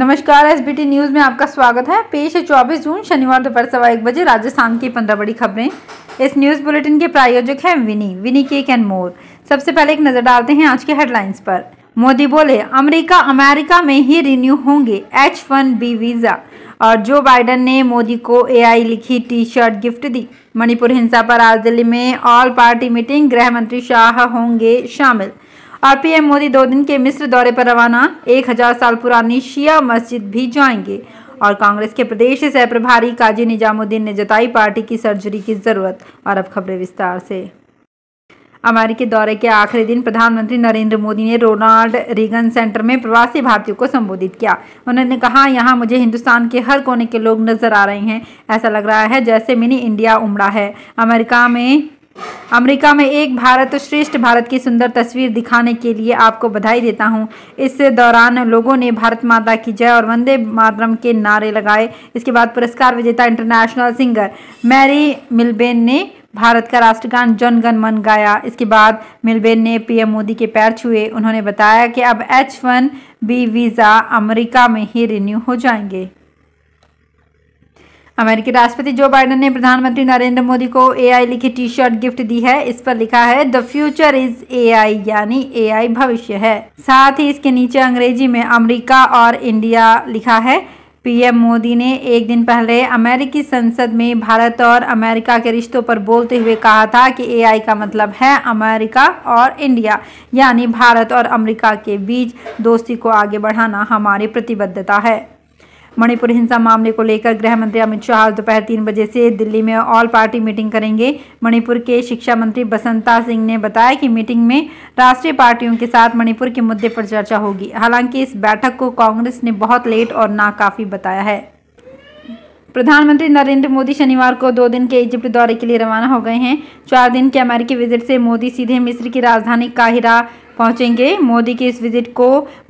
नमस्कार S B T news में आपका स्वागत है पेश है चौबीस जून शनिवार दोपहर सवा एक बजे राजस्थान की पंद्रह बड़ी खबरें इस न्यूज़ बुलेटिन के प्रायोजक हैं विनी विनी केक एंड मोर सबसे पहले एक नज़र डालते हैं आज के हेडलाइंस पर मोदी बोले अमेरिका अमेरिका में ही रिन्यू होंगे एच वन बी वीज़ा और जो बाइडन ने मोदी को ए लिखी टी शर्ट गिफ्ट दी मणिपुर हिंसा पर आज दिल्ली में ऑल पार्टी मीटिंग गृह मंत्री शाह होंगे शामिल और पीएम मोदी दो दिन के मिस्र दौरे पर रवाना एक हजार साल पुरानी शिया मस्जिद भी जाएंगे और कांग्रेस के प्रदेश सह प्रभारी काजी निजामुद्दीन ने जताई पार्टी की सर्जरी की जरूरत और अब खबरें विस्तार से अमेरिकी दौरे के आखिरी दिन प्रधानमंत्री नरेंद्र मोदी ने रोनाल्ड रीगन सेंटर में प्रवासी भारतीयों को संबोधित किया उन्होंने कहा यहाँ मुझे हिंदुस्तान के हर कोने के लोग नजर आ रहे हैं ऐसा लग रहा है जैसे मिनी इंडिया उमड़ा है अमेरिका में अमेरिका में एक भारत श्रेष्ठ भारत की सुंदर तस्वीर दिखाने के लिए आपको बधाई देता हूं। इस दौरान लोगों ने भारत माता की जय और वंदे मातरम के नारे लगाए इसके बाद पुरस्कार विजेता इंटरनेशनल सिंगर मैरी मिलबेन ने भारत का राष्ट्रगान जन गण मन गाया इसके बाद मिलबेन ने पीएम मोदी के पैर छुए उन्होंने बताया कि अब H one B visa America में ही रिन्यू हो जाएंगे अमेरिकी राष्ट्रपति जो बाइडन ने प्रधानमंत्री नरेंद्र मोदी को एआई लिखी टी शर्ट गिफ्ट दी है इस पर लिखा है द फ्यूचर इज एआई यानी एआई भविष्य है साथ ही इसके नीचे अंग्रेजी में अमेरिका और इंडिया लिखा है पीएम मोदी ने एक दिन पहले अमेरिकी संसद में भारत और अमेरिका के रिश्तों पर बोलते हुए कहा था कि एआई का मतलब है अमेरिका और इंडिया यानी भारत और अमेरिका के बीच दोस्ती को आगे बढ़ाना हमारी प्रतिबद्धता है मणिपुर हिंसा मामले को लेकर गृह मंत्री अमित शाह आज दोपहर तीन बजे से दिल्ली में ऑल पार्टी मीटिंग करेंगे मणिपुर के शिक्षा मंत्री बसंता सिंह ने बताया कि मीटिंग में राष्ट्रीय पार्टियों के साथ मणिपुर के मुद्दे पर चर्चा होगी हालांकि इस बैठक को कांग्रेस ने बहुत लेट और नाकाफी बताया है प्रधानमंत्री नरेंद्र मोदी शनिवार को दो दिन के इजिप्ट दौरे के लिए रवाना हो गए हैं चार दिन के अमेरिकी विजिट से मोदी सीधे मिस्र की राजधानी काहिरा पहुंचेंगे मोदी के इस विजिट को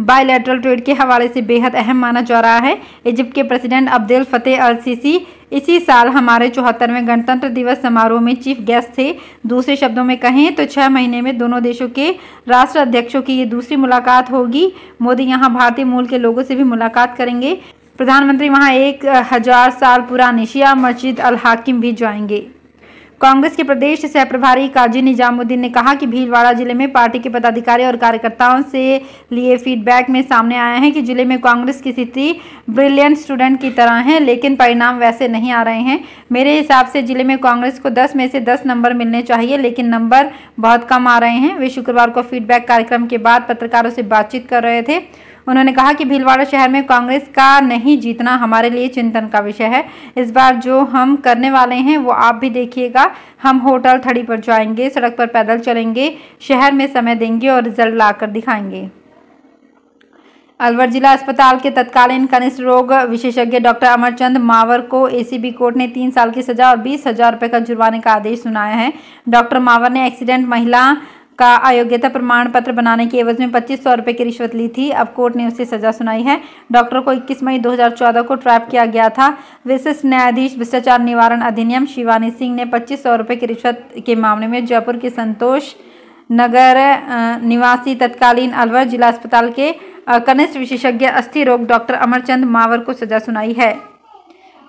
बायलैटरल ट्रेड के हवाले से बेहद अहम माना जा रहा है इजिप्ट के president Abdel Fattah al Sisi इसी साल हमारे चौहत्तरवें गणतंत्र दिवस समारोह में चीफ गेस्ट थे दूसरे शब्दों में कहें तो छः महीने में दोनों देशों के राष्ट्र अध्यक्षों की ये दूसरी मुलाकात होगी मोदी यहाँ भारतीय मूल के लोगों से भी मुलाकात करेंगे प्रधानमंत्री वहाँ एक हज़ार साल पुरानी शिया मस्जिद अल हाकिम भी जाएंगे कांग्रेस के प्रदेश सह प्रभारी काजी निजामुद्दीन ने कहा कि भीलवाड़ा जिले में पार्टी के पदाधिकारी और कार्यकर्ताओं से लिए फीडबैक में सामने आया है कि जिले में कांग्रेस की स्थिति ब्रिलियंट स्टूडेंट की तरह है लेकिन परिणाम वैसे नहीं आ रहे हैं मेरे हिसाब से जिले में कांग्रेस को 10 में से 10 नंबर मिलने चाहिए लेकिन नंबर बहुत कम आ रहे हैं वे शुक्रवार को फीडबैक कार्यक्रम के बाद पत्रकारों से बातचीत कर रहे थे उन्होंने कहा कि भीलवाड़ा शहर में कांग्रेस का नहीं जीतना हमारे लिए चिंतन का विषय है इस बार जो हम करने वाले हैं वो आप भी देखिएगा हम होटल थड़ी पर जाएंगे सड़क पर पैदल चलेंगे शहर में समय देंगे और रिजल्ट ला दिखाएंगे अलवर जिला अस्पताल के तत्कालीन कनिष्ठ रोग विशेषज्ञ डॉक्टर अमरचंद मावर को एसीबी कोर्ट ने तीन साल की सजा और बीस हजार रुपये का जुर्माने का आदेश सुनाया है डॉक्टर मावर ने एक्सीडेंट महिला का अयोग्यता प्रमाण पत्र बनाने की एवज में पच्चीस सौ रुपये की रिश्वत ली थी अब कोर्ट ने उसे सजा सुनाई है डॉक्टर को 21 मई 2014 को ट्रैप किया गया था विशिष्ट न्यायाधीश भ्रष्टाचार निवारण अधिनियम शिवानी सिंह ने पच्चीस सौ रुपये की रिश्वत के मामले में जयपुर के संतोष नगर निवासी तत्कालीन अलवर जिला अस्पताल के कनिष्ठ विशेषज्ञ अस्थि रोग डॉक्टर अमरचंद मावर को सजा सुनाई है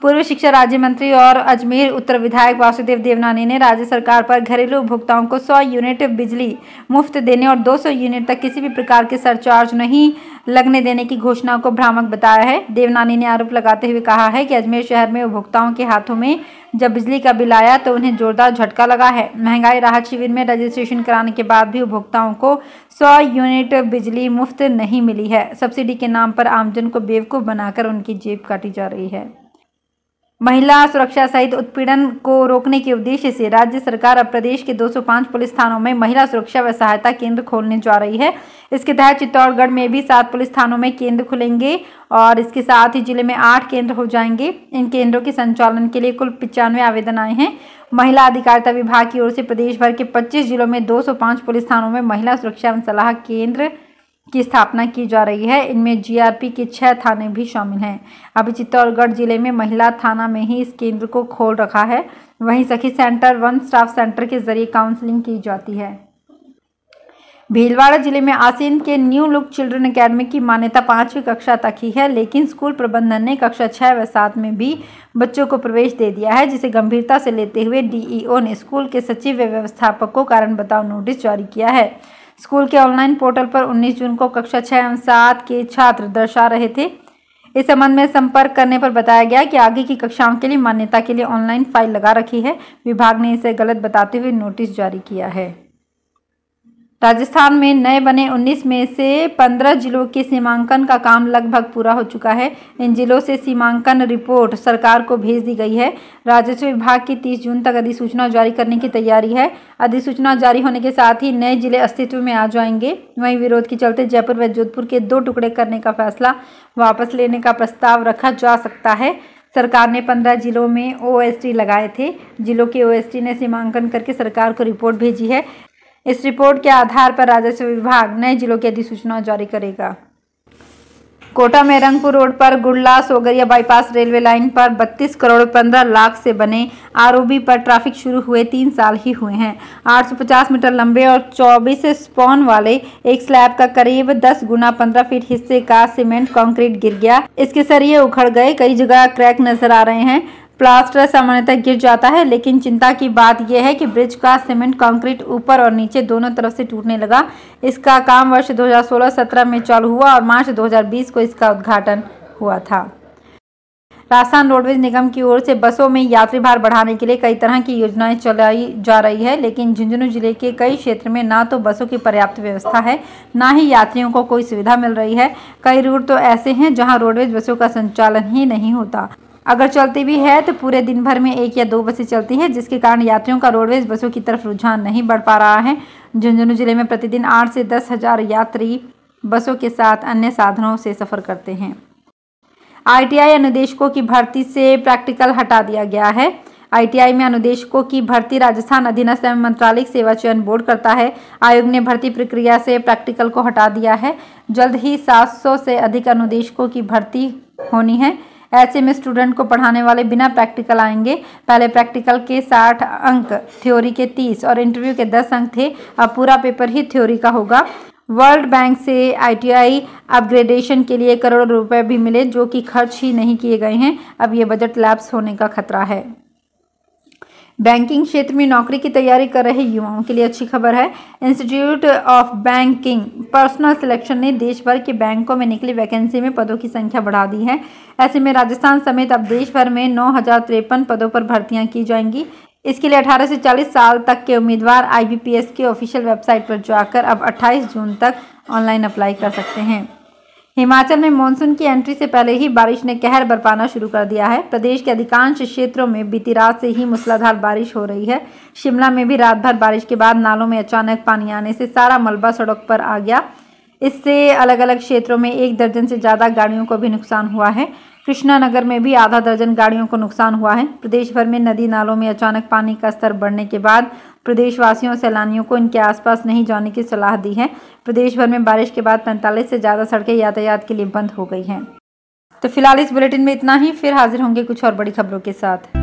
पूर्व शिक्षा राज्य मंत्री और अजमेर उत्तर विधायक वासुदेव देवनानी ने राज्य सरकार पर घरेलू उपभोक्ताओं को 100 यूनिट बिजली मुफ्त देने और 200 यूनिट तक किसी भी प्रकार के सरचार्ज नहीं लगने देने की घोषणा को भ्रामक बताया है देवनानी ने आरोप लगाते हुए कहा है कि अजमेर शहर में उपभोक्ताओं के हाथों में जब बिजली का बिल आया तो उन्हें जोरदार झटका लगा है महंगाई राहत शिविर में रजिस्ट्रेशन कराने के बाद भी उपभोक्ताओं को 100 यूनिट बिजली मुफ्त नहीं मिली है सब्सिडी के नाम पर आमजन को बेवकूफ़ बनाकर उनकी जेब काटी जा रही है महिला सुरक्षा सहित उत्पीड़न को रोकने के उद्देश्य से राज्य सरकार अब प्रदेश के 205 पुलिस थानों में महिला सुरक्षा व सहायता केंद्र खोलने जा रही है इसके तहत चित्तौड़गढ़ में भी सात पुलिस थानों में केंद्र खुलेंगे और इसके साथ ही जिले में आठ केंद्र हो जाएंगे इन केंद्रों के संचालन के लिए कुल पचानवे आवेदन आए हैं महिला अधिकारिता विभाग की ओर से प्रदेश भर के पच्चीस जिलों में दो पुलिस थानों में महिला सुरक्षा एवं सलाह केंद्र की स्थापना की जा रही है इनमें जीआरपी के छह थाने भी शामिल हैं अभी चित्तौड़गढ़ जिले में महिला थाना में ही इस केंद्र को खोल रखा है वहीं सखी सेंटर वन स्टाफ सेंटर के जरिए काउंसलिंग की जाती है भीलवाड़ा जिले में आसीन के न्यू लुक चिल्ड्रन अकेडमी की मान्यता पाँचवीं कक्षा तक ही है लेकिन स्कूल प्रबंधन ने कक्षा छः व सात में भी बच्चों को प्रवेश दे दिया है जिसे गंभीरता से लेते हुए डीईओ e ने स्कूल के सचिव व्यवस्थापक को कारण बताओ नोटिस जारी किया है स्कूल के ऑनलाइन पोर्टल पर 19 जून को कक्षा छः एवं सात के छात्र दर्शा रहे थे इस संबंध में संपर्क करने पर बताया गया कि आगे की कक्षाओं के लिए मान्यता के लिए ऑनलाइन फाइल लगा रखी है विभाग ने इसे गलत बताते हुए नोटिस जारी किया है राजस्थान में नए बने 19 में से 15 जिलों के सीमांकन का काम लगभग पूरा हो चुका है इन जिलों से सीमांकन रिपोर्ट सरकार को भेज दी गई है राजस्व विभाग की 30 जून तक अधिसूचना जारी करने की तैयारी है अधिसूचना जारी होने के साथ ही नए जिले अस्तित्व में आ जाएंगे वहीं विरोध के चलते जयपुर व जोधपुर के दो टुकड़े करने का फैसला वापस लेने का प्रस्ताव रखा जा सकता है सरकार ने पंद्रह जिलों में ओएसटी लगाए थे जिलों के ओएसटी ने सीमांकन करके सरकार को रिपोर्ट भेजी है इस रिपोर्ट के आधार पर राजस्व विभाग नए जिलों की अधिसूचना जारी करेगा कोटा में रंगपुर रोड पर Gudla Sogaria bypass railway line पर 32 करोड़ 15 लाख से बने आरओबी पर ट्रैफिक शुरू हुए तीन साल ही हुए हैं 850 मीटर लंबे और 24 स्पॉन वाले एक स्लैब का करीब 10 गुना 15 फीट हिस्से का सीमेंट कंक्रीट गिर गया इसके सरिये उखड़ गए कई जगह क्रैक नजर आ रहे हैं प्लास्टर सामान्यतः गिर जाता है लेकिन चिंता की बात यह है कि ब्रिज का सीमेंट कंक्रीट ऊपर और नीचे दोनों तरफ से टूटने लगा इसका काम वर्ष 2016-17 में चालू हुआ और मार्च 2020 को इसका उद्घाटन हुआ था राजस्थान रोडवेज निगम की ओर से बसों में यात्री भार बढ़ाने के लिए कई तरह की योजनाएं चलाई जा रही है लेकिन झुंझुनू जिले के कई क्षेत्र में ना तो बसों की पर्याप्त व्यवस्था है ना ही यात्रियों को कोई सुविधा मिल रही है कई रूट तो ऐसे हैं जहां रोडवेज बसों का संचालन ही नहीं होता अगर चलती भी है तो पूरे दिन भर में एक या दो बसें चलती हैं जिसके कारण यात्रियों का रोडवेज बसों की तरफ रुझान नहीं बढ़ पा रहा है झुंझुनू जिले में प्रतिदिन आठ से दस हज़ार यात्री बसों के साथ अन्य साधनों से सफ़र करते हैं आईटीआई अनुदेशकों की भर्ती से प्रैक्टिकल हटा दिया गया है आईटीआई में अनुदेशकों की भर्ती राजस्थान अधीनस्थ मंत्रालय सेवा चयन बोर्ड करता है आयोग ने भर्ती प्रक्रिया से प्रैक्टिकल को हटा दिया है जल्द ही 700 से अधिक अनुदेशकों की भर्ती होनी है ऐसे में स्टूडेंट को पढ़ाने वाले बिना प्रैक्टिकल आएंगे पहले प्रैक्टिकल के साठ अंक थ्योरी के तीस और इंटरव्यू के दस अंक थे अब पूरा पेपर ही थ्योरी का होगा वर्ल्ड बैंक से आईटीआई अपग्रेडेशन के लिए करोड़ों रुपए भी मिले जो कि खर्च ही नहीं किए गए हैं अब ये बजट लैप्स होने का खतरा है बैंकिंग क्षेत्र में नौकरी की तैयारी कर रहे युवाओं के लिए अच्छी खबर है Institute of Banking Personnel Selection ने देश भर के बैंकों में निकली वैकेंसी में पदों की संख्या बढ़ा दी है ऐसे में राजस्थान समेत अब देश भर में नौ पदों पर भर्तियां की जाएंगी इसके लिए 18 से 40 साल तक के उम्मीदवार आई के ऑफिशियल वेबसाइट पर जाकर अब 28 जून तक ऑनलाइन अप्लाई कर सकते हैं हिमाचल में मानसून की एंट्री से पहले ही बारिश ने कहर बरपाना शुरू कर दिया है प्रदेश के अधिकांश क्षेत्रों में बीती रात से ही मूसलाधार बारिश हो रही है शिमला में भी रात भर बारिश के बाद नालों में अचानक पानी आने से सारा मलबा सड़क पर आ गया इससे अलग अलग क्षेत्रों में एक दर्जन से ज़्यादा गाड़ियों को भी नुकसान हुआ है कृष्णा नगर में भी आधा दर्जन गाड़ियों को नुकसान हुआ है प्रदेश भर में नदी नालों में अचानक पानी का स्तर बढ़ने के बाद प्रदेशवासियों और सैलानियों को इनके आसपास नहीं जाने की सलाह दी है प्रदेश भर में बारिश के बाद पैंतालीस से ज़्यादा सड़कें यातायात के लिए बंद हो गई हैं तो फिलहाल इस बुलेटिन में इतना ही फिर हाजिर होंगे कुछ और बड़ी खबरों के साथ